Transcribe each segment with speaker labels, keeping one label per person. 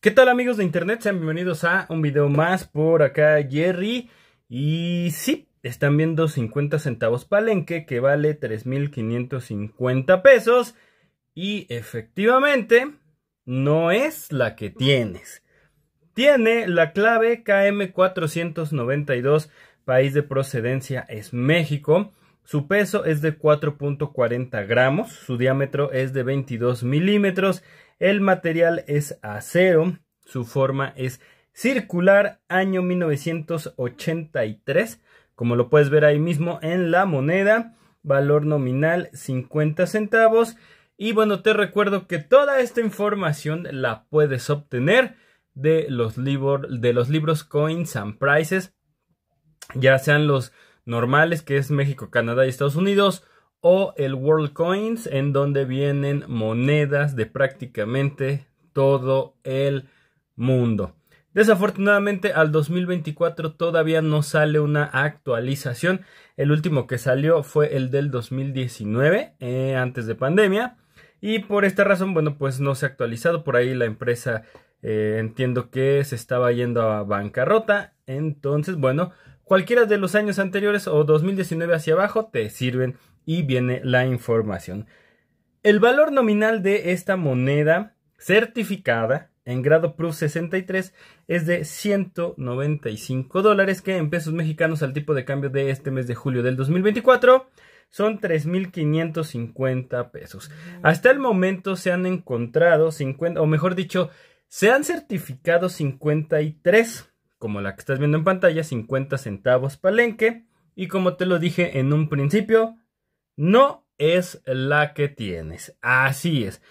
Speaker 1: ¿Qué tal amigos de internet? Sean bienvenidos a un video más por acá Jerry Y sí, están viendo 50 centavos palenque que vale 3.550 pesos Y efectivamente no es la que tienes Tiene la clave KM492 País de procedencia es México su peso es de 4.40 gramos, su diámetro es de 22 milímetros el material es acero, su forma es circular, año 1983, como lo puedes ver ahí mismo en la moneda, valor nominal 50 centavos. Y bueno, te recuerdo que toda esta información la puedes obtener de los, de los libros Coins and Prices, ya sean los normales que es México, Canadá y Estados Unidos, o el World Coins, en donde vienen monedas de prácticamente todo el mundo. Desafortunadamente al 2024 todavía no sale una actualización. El último que salió fue el del 2019, eh, antes de pandemia. Y por esta razón, bueno, pues no se ha actualizado. Por ahí la empresa eh, entiendo que se estaba yendo a bancarrota. Entonces, bueno, cualquiera de los años anteriores o 2019 hacia abajo te sirven y viene la información. El valor nominal de esta moneda certificada en grado Plus 63 es de 195 dólares, que en pesos mexicanos al tipo de cambio de este mes de julio del 2024 son 3.550 pesos. Hasta el momento se han encontrado 50, o mejor dicho, se han certificado 53, como la que estás viendo en pantalla, 50 centavos palenque. Y como te lo dije en un principio, no es la que tienes. Así es.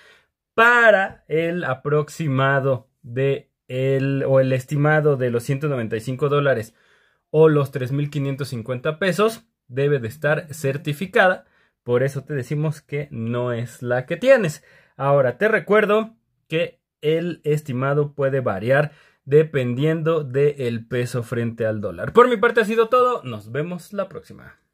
Speaker 1: Para el aproximado de el, o el estimado de los 195 dólares o los 3.550 pesos, debe de estar certificada. Por eso te decimos que no es la que tienes. Ahora, te recuerdo que el estimado puede variar dependiendo del peso frente al dólar. Por mi parte ha sido todo. Nos vemos la próxima.